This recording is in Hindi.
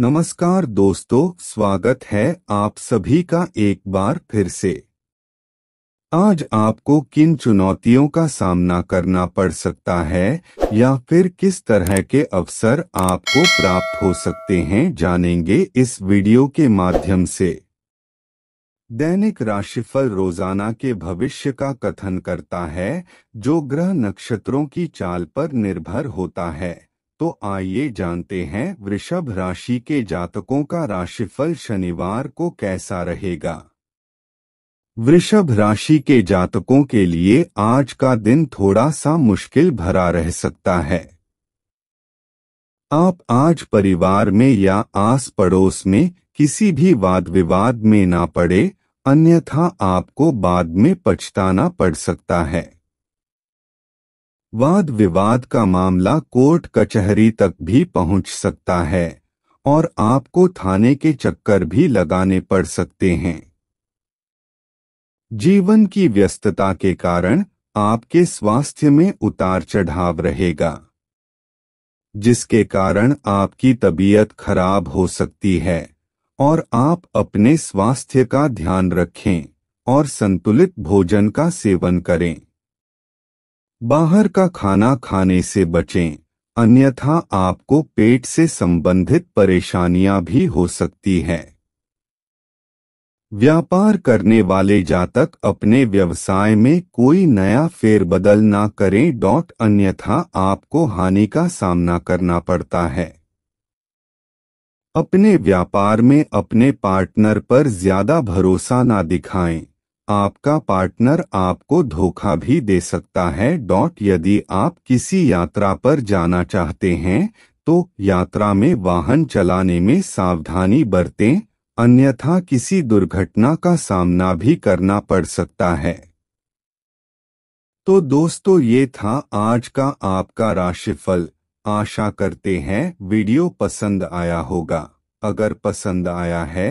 नमस्कार दोस्तों स्वागत है आप सभी का एक बार फिर से आज आपको किन चुनौतियों का सामना करना पड़ सकता है या फिर किस तरह के अवसर आपको प्राप्त हो सकते हैं जानेंगे इस वीडियो के माध्यम से दैनिक राशिफल रोजाना के भविष्य का कथन करता है जो ग्रह नक्षत्रों की चाल पर निर्भर होता है तो आइए जानते हैं वृषभ राशि के जातकों का राशिफल शनिवार को कैसा रहेगा वृषभ राशि के जातकों के लिए आज का दिन थोड़ा सा मुश्किल भरा रह सकता है आप आज परिवार में या आस पड़ोस में किसी भी वाद विवाद में ना पड़े अन्यथा आपको बाद में पछताना पड़ सकता है वाद विवाद का मामला कोर्ट कचहरी तक भी पहुंच सकता है और आपको थाने के चक्कर भी लगाने पड़ सकते हैं जीवन की व्यस्तता के कारण आपके स्वास्थ्य में उतार चढ़ाव रहेगा जिसके कारण आपकी तबीयत खराब हो सकती है और आप अपने स्वास्थ्य का ध्यान रखें और संतुलित भोजन का सेवन करें बाहर का खाना खाने से बचें अन्यथा आपको पेट से संबंधित परेशानियां भी हो सकती हैं व्यापार करने वाले जातक अपने व्यवसाय में कोई नया फेरबदल ना करें डॉट अन्यथा आपको हानि का सामना करना पड़ता है अपने व्यापार में अपने पार्टनर पर ज्यादा भरोसा ना दिखाएं आपका पार्टनर आपको धोखा भी दे सकता है डॉट यदि आप किसी यात्रा पर जाना चाहते हैं तो यात्रा में वाहन चलाने में सावधानी बरतें अन्यथा किसी दुर्घटना का सामना भी करना पड़ सकता है तो दोस्तों ये था आज का आपका राशिफल आशा करते हैं वीडियो पसंद आया होगा अगर पसंद आया है